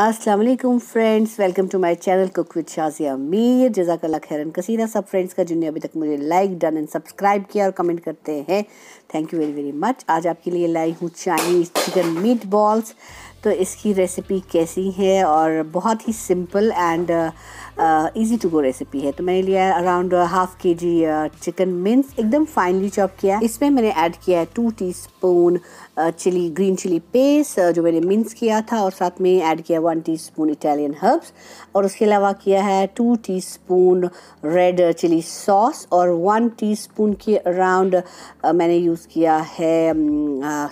अस्सलाम वालेकुम friends welcome to my channel cook with Shazia Mir जजाकला खैरन कसीरा सब फ्रेंड्स का जिन्हें अभी तक मुझे लाइक डन एंड सब्सक्राइब किया और कमेंट करते हैं thank you very very much आज आपके लिए लाई हूँ चाइनीज़ चिकन मीट बॉल्स तो इसकी रेसिपी कैसी है और बहुत ही simple and easy to go recipe है तो मैंने लिया around half K G chicken mince एकदम फाइनली चॉप किया इसमें मैंने ऐड किया है two teaspoon chilli green chilli paste जो मैंने मिन्स किया था और साथ में ऐड किया one teaspoon Italian herbs और उसके अलावा किया है two teaspoon red chilli sauce और वन टी स्पून के अराउंड uh, मैंने यूज़ किया है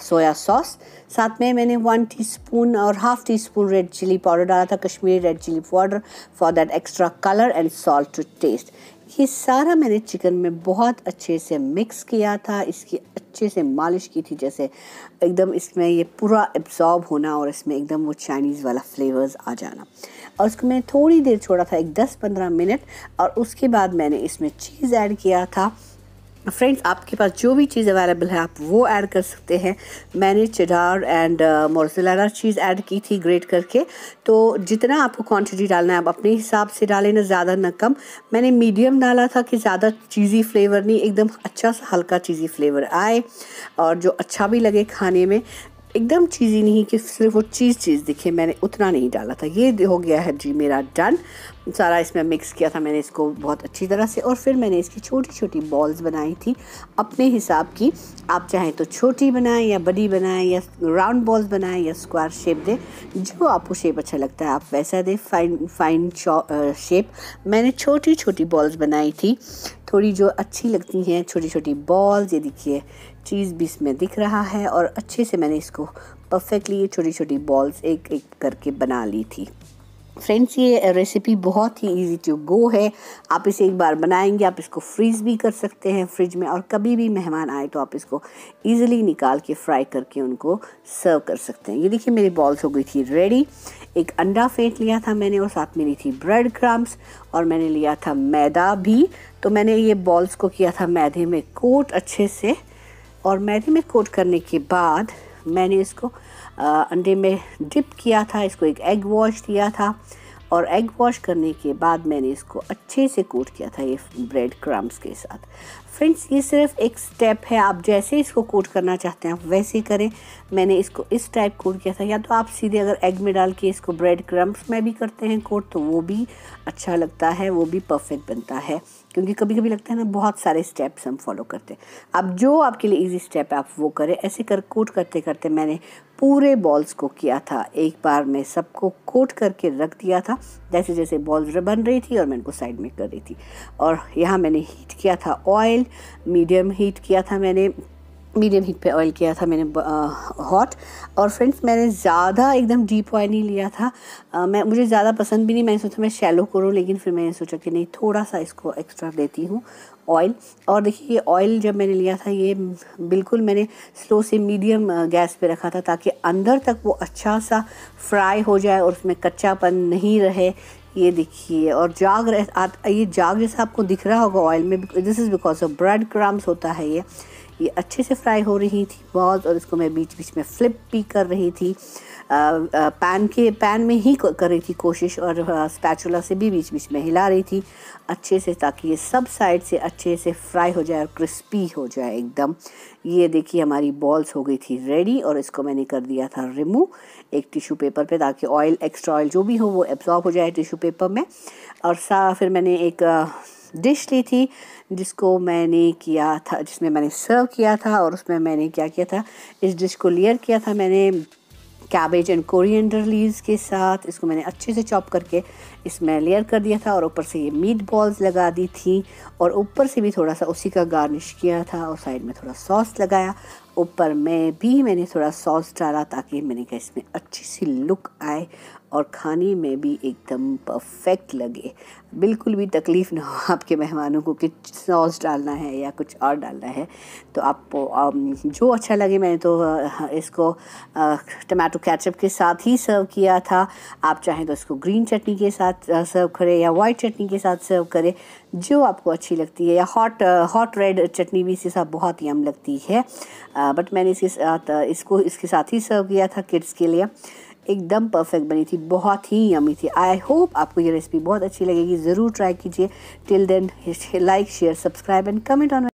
सोया um, सॉस uh, साथ में मैंने वन टीस्पून और half teaspoon red chilli powder डाला था Kashmiri red chilli powder for that extra colour and salt to taste ये सारा मैंने चिकन में बहुत अच्छे से मिक्स किया था इसकी अच्छे से मालिश की थी जैसे एकदम इसमें ये पूरा एब्जॉर्ब होना और इसमें एकदम वो चाइनीज़ वाला फ्लेवर्स आ जाना और उसको मैंने थोड़ी देर छोड़ा था एक 10-15 मिनट और उसके बाद मैंने इसमें चीज़ ऐड किया था फ्रेंड्स आपके पास जो भी चीज़ अवेलेबल है आप वो ऐड कर सकते हैं मैंने चिडार एंड मोरसलारा चीज़ ऐड की थी ग्रेट करके तो जितना आपको क्वांटिटी डालना है आप अपने हिसाब से डालें ना ज़्यादा ना कम मैंने मीडियम डाला था कि ज़्यादा चीज़ी फ्लेवर नहीं एकदम अच्छा सा हल्का चीज़ी फ्लेवर आए और जो अच्छा भी लगे खाने में एकदम चीज़ी नहीं कि सिर्फ वो चीज़ चीज़ दिखे मैंने उतना नहीं डाला था ये हो गया है जी मेरा डन सारा इसमें मिक्स किया था मैंने इसको बहुत अच्छी तरह से और फिर मैंने इसकी छोटी छोटी बॉल्स बनाई थी अपने हिसाब की आप चाहें तो छोटी बनाएं या बड़ी बनाएं या राउंड बॉल्स बनाएं या स्क्वायर शेप दें जो आपको शेप अच्छा लगता है आप वैसा दें फाइन फाइन शेप मैंने छोटी छोटी बॉल्स बनाई थी थोड़ी जो अच्छी लगती हैं छोटी छोटी बॉल्स ये देखिए चीज़ भी इसमें दिख रहा है और अच्छे से मैंने इसको परफेक्टली ये छोटी छोटी बॉल्स एक एक करके बना ली थी फ्रेंड्स ये रेसिपी बहुत ही इजी टू गो है आप इसे एक बार बनाएंगे आप इसको फ्रीज़ भी कर सकते हैं फ्रिज में और कभी भी मेहमान आए तो आप इसको इजीली निकाल के फ्राई करके उनको सर्व कर सकते हैं ये देखिए मेरी बॉल्स हो गई थी रेडी एक अंडा फेंट लिया था मैंने और साथ में ली थी ब्रेड क्रम्स और मैंने लिया था मैदा भी तो मैंने ये बॉल्स को किया था मैदे में कोट अच्छे से और मैदे में कोट करने के बाद मैंने इसको आ, अंडे में डिप किया था इसको एक एग वॉश दिया था और एग वॉश करने के बाद मैंने इसको अच्छे से कोट किया था ये ब्रेड क्रम्स के साथ फ्रेंड्स ये सिर्फ एक स्टेप है आप जैसे इसको कोट करना चाहते हैं आप वैसे करें मैंने इसको इस टाइप कोट किया था या तो आप सीधे अगर एग में डाल के इसको ब्रेड क्रम्स में भी करते हैं कोट तो वो भी अच्छा लगता है वो भी परफेक्ट बनता है क्योंकि कभी कभी लगता है ना बहुत सारे स्टेप्स हम फॉलो करते हैं अब जो आपके लिए इजी स्टेप है आप वो करें ऐसे कर कोट करते करते मैंने पूरे बॉल्स को किया था एक बार मैं सबको कोट करके रख दिया था जैसे जैसे बॉल्स बन रही थी और मैं उनको साइड में कर रही थी और यहाँ मैंने हीट किया था ऑयल मीडियम हीट किया था मैंने मीडियम हीट पे ऑयल किया था मैंने हॉट और फ्रेंड्स मैंने ज़्यादा एकदम डीप ऑयल नहीं लिया था आ, मैं मुझे ज़्यादा पसंद भी नहीं मैंने सोचा मैं शैलो करूँ लेकिन फिर मैंने सोचा कि नहीं थोड़ा सा इसको एक्स्ट्रा देती हूँ ऑयल और देखिए ये ऑयल जब मैंने लिया था ये बिल्कुल मैंने स्लो से मीडियम गैस पे रखा था ताकि अंदर तक वो अच्छा सा फ्राई हो जाए और उसमें कच्चापन नहीं रहे ये देखिए और जाग रह ये जाग जैसा आपको दिख रहा होगा ऑयल में this is because of bread crumbs होता है ये ये अच्छे से फ्राई हो रही थी बॉल्स और इसको मैं बीच बीच में फ्लिप भी कर रही थी पैन के पैन में ही कर रही थी कोशिश और स्पैचुला से भी बीच बीच में हिला रही थी अच्छे से ताकि ये सब साइड से अच्छे से फ्राई हो जाए और क्रिस्पी हो जाए एकदम ये देखिए हमारी बॉल्स हो गई थी रेडी और इसको मैंने कर दिया था रिमूव एक टिशू पेपर पे ताकि ऑयल एक्स्ट्रा ऑयल जो भी हो वो एब्जॉर्ब हो जाए टिशू पेपर में और सा फिर मैंने एक आ, डिश ली थी जिसको मैंने किया था जिसमें मैंने सर्व किया था और उसमें मैंने क्या किया था इस डिश को लेयर किया था मैंने कैबेज एंड कोरिएंडर लीव्स के साथ इसको मैंने अच्छे से चॉप करके इसमें लेयर कर दिया था और ऊपर से ये मीट बॉल्स लगा दी थी और ऊपर से भी थोड़ा सा उसी का गार्निश किया था और साइड में थोड़ा सॉस लगाया ऊपर में भी मैंने थोड़ा सॉस डाला ताकि मैंने कहा इसमें अच्छी सी लुक आए और खाने में भी एकदम परफेक्ट लगे बिल्कुल भी तकलीफ़ ना हो आपके मेहमानों को कि सॉस डालना है या कुछ और डालना है तो आपको जो अच्छा लगे मैंने तो हाँ, इसको टमाटो कैचअप के साथ ही सर्व किया था आप चाहें तो इसको ग्रीन चटनी के साथ सर्व करें या वाइट चटनी के साथ सर्व करें जो आपको अच्छी लगती है या हॉट हॉट रेड चटनी भी इसके साथ बहुत ही अम लगती है बट हाँ, मैंने इसके साथ इसको इसके साथ ही सर्व किया था किड्स के लिए एकदम परफेक्ट बनी थी बहुत ही यमी थी आई होप आपको ये रेसिपी बहुत अच्छी लगेगी ज़रूर ट्राई कीजिए till then like share subscribe and comment on